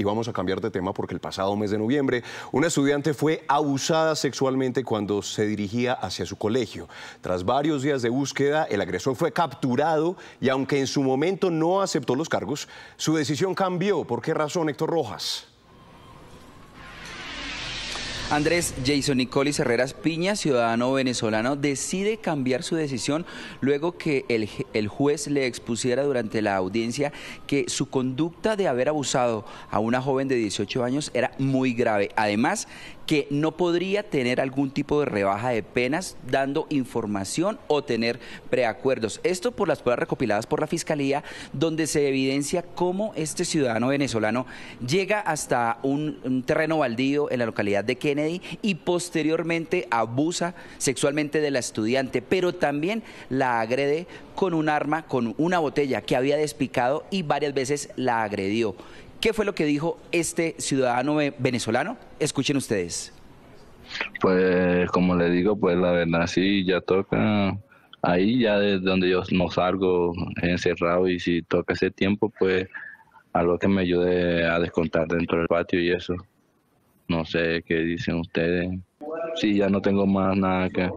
Y vamos a cambiar de tema porque el pasado mes de noviembre una estudiante fue abusada sexualmente cuando se dirigía hacia su colegio. Tras varios días de búsqueda, el agresor fue capturado y aunque en su momento no aceptó los cargos, su decisión cambió. ¿Por qué razón, Héctor Rojas? Andrés Jason Nicolis Herreras Piña, ciudadano venezolano, decide cambiar su decisión luego que el, juez le expusiera durante la audiencia que su conducta de haber abusado a una joven de 18 años era muy grave. Además, que no podría tener algún tipo de rebaja de penas dando información o tener preacuerdos. Esto por las pruebas recopiladas por la Fiscalía, donde se evidencia cómo este ciudadano venezolano llega hasta un, terreno baldío en la localidad de Kennedy y posteriormente abusa sexualmente de la estudiante, pero también la agrede con un arma, con una botella que había despicado y varias veces la agredió. ¿Qué fue lo que dijo este ciudadano venezolano? Escuchen ustedes. Pues como le digo, pues la verdad sí, ya toca ahí ya desde donde yo no salgo encerrado y si toca ese tiempo, pues algo que me ayude a descontar dentro del patio y eso. No sé qué dicen ustedes. Sí, ya no tengo más nada que...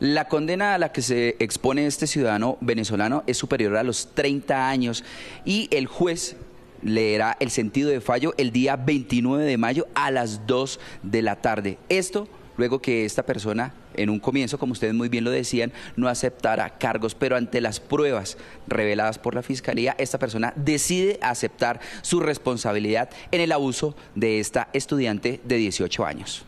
La condena a la que se expone este ciudadano venezolano es superior a los 30 años y el juez leerá el sentido de fallo el día 29 de mayo a las 2 de la tarde. Esto luego que esta persona, en un comienzo, como ustedes muy bien lo decían, no aceptara cargos, pero ante las pruebas reveladas por la Fiscalía, esta persona decide aceptar su responsabilidad en el abuso de esta estudiante de 18 años.